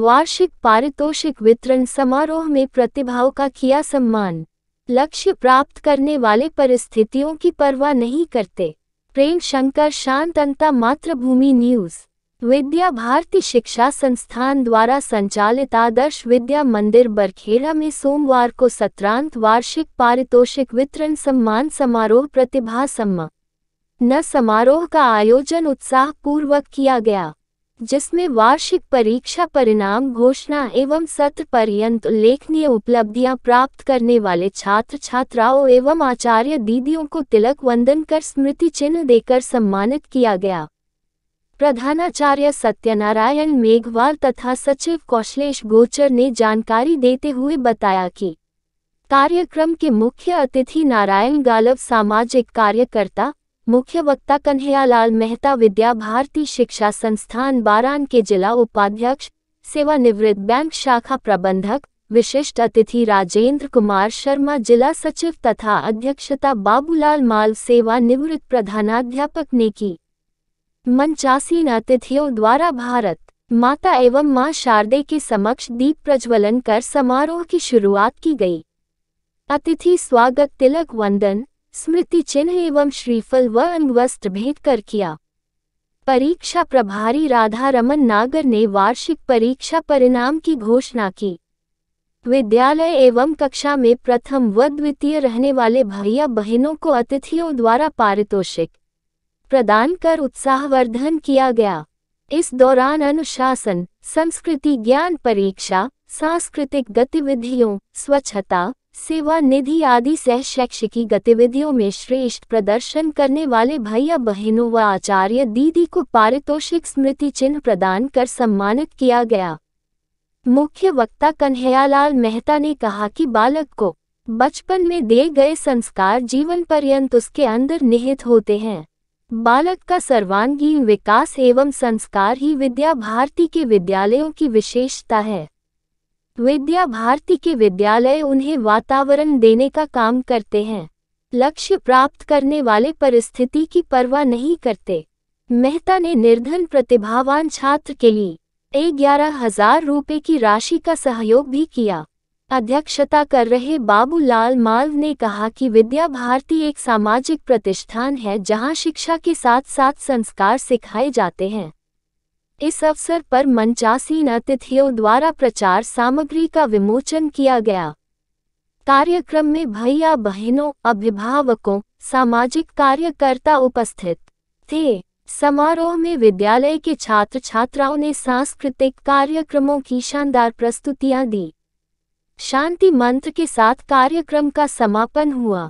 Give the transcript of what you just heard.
वार्षिक पारितोषिक वितरण समारोह में प्रतिभाओं का किया सम्मान लक्ष्य प्राप्त करने वाले परिस्थितियों की परवाह नहीं करते प्रेम शंकर शांत अंता मातृभूमि न्यूज विद्या भारती शिक्षा संस्थान द्वारा संचालित आदर्श विद्या मंदिर बरखेड़ा में सोमवार को सत्रांत वार्षिक पारितोषिक वितरण सम्मान समारोह प्रतिभा सम्मान न समारोह का आयोजन उत्साहपूर्वक किया गया जिसमें वार्षिक परीक्षा परिणाम घोषणा एवं सत्र पर्यंत उल्लेखनीय उपलब्धियां प्राप्त करने वाले छात्र छात्राओं एवं आचार्य दीदियों को तिलक वंदन कर स्मृति चिन्ह देकर सम्मानित किया गया प्रधानाचार्य सत्यनारायण मेघवाल तथा सचिव कौशलेश गोचर ने जानकारी देते हुए बताया कि कार्यक्रम के मुख्य अतिथि नारायण गालव सामाजिक कार्यकर्ता मुख्य वक्ता कन्हैयालाल मेहता विद्या भारती शिक्षा संस्थान बारान के जिला उपाध्यक्ष सेवानिवृत्त बैंक शाखा प्रबंधक विशिष्ट अतिथि राजेंद्र कुमार शर्मा जिला सचिव तथा अध्यक्षता बाबूलाल माल सेवा निवृत्त प्रधानाध्यापक ने की मंचासीन अतिथियों द्वारा भारत माता एवं मां शारदे के समक्ष दीप प्रज्वलन कर समारोह की शुरुआत की गई अतिथि स्वागत तिलक वंदन स्मृति चिन्ह एवं श्रीफल व अंगवस्त्र भेंट कर किया परीक्षा प्रभारी राधा रमन नागर ने वार्षिक परीक्षा परिणाम की घोषणा की विद्यालय एवं कक्षा में प्रथम व द्वितीय रहने वाले भैया बहनों को अतिथियों द्वारा पारितोषिक प्रदान कर उत्साहवर्धन किया गया इस दौरान अनुशासन संस्कृति ज्ञान परीक्षा सांस्कृतिक गतिविधियों स्वच्छता सेवानिधि आदि सह शैक्षिकी गतिविधियों में श्रेष्ठ प्रदर्शन करने वाले भैया बहनों व आचार्य दीदी को पारितोषिक स्मृति चिन्ह प्रदान कर सम्मानित किया गया मुख्य वक्ता कन्हैयालाल मेहता ने कहा कि बालक को बचपन में दिए गए संस्कार जीवन पर्यंत उसके अंदर निहित होते हैं बालक का सर्वांगीण विकास एवं संस्कार ही विद्या भारती के विद्यालयों की विशेषता है विद्या भारती के विद्यालय उन्हें वातावरण देने का काम करते हैं लक्ष्य प्राप्त करने वाले परिस्थिति की परवाह नहीं करते मेहता ने निर्धन प्रतिभावान छात्र के लिए ग्यारह हजार रुपये की राशि का सहयोग भी किया अध्यक्षता कर रहे बाबूलाल मालव ने कहा कि विद्या भारती एक सामाजिक प्रतिष्ठान है जहां शिक्षा के साथ साथ संस्कार सिखाए जाते हैं इस अवसर पर मंचासीन अतिथियों द्वारा प्रचार सामग्री का विमोचन किया गया कार्यक्रम में भैया बहनों अभिभावकों सामाजिक कार्यकर्ता उपस्थित थे समारोह में विद्यालय के छात्र छात्राओं ने सांस्कृतिक कार्यक्रमों की शानदार प्रस्तुतियां दी शांति मंत्र के साथ कार्यक्रम का समापन हुआ